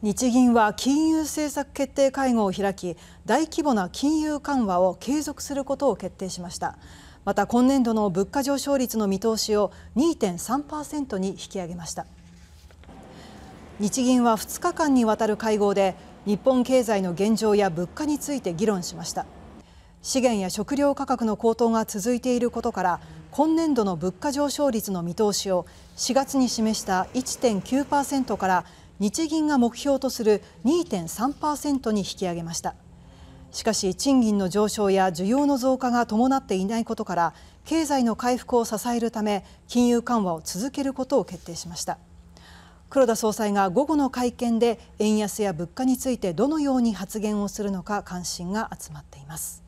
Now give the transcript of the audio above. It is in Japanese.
日銀は金融政策決定会合を開き大規模な金融緩和を継続することを決定しましたまた今年度の物価上昇率の見通しを2.3%に引き上げました日銀は2日間にわたる会合で日本経済の現状や物価について議論しました資源や食料価格の高騰が続いていることから今年度の物価上昇率の見通しを4月に示した1.9%から日銀が目標とする2.3%に引き上げましたしかし賃金の上昇や需要の増加が伴っていないことから経済の回復を支えるため金融緩和を続けることを決定しました黒田総裁が午後の会見で円安や物価についてどのように発言をするのか関心が集まっています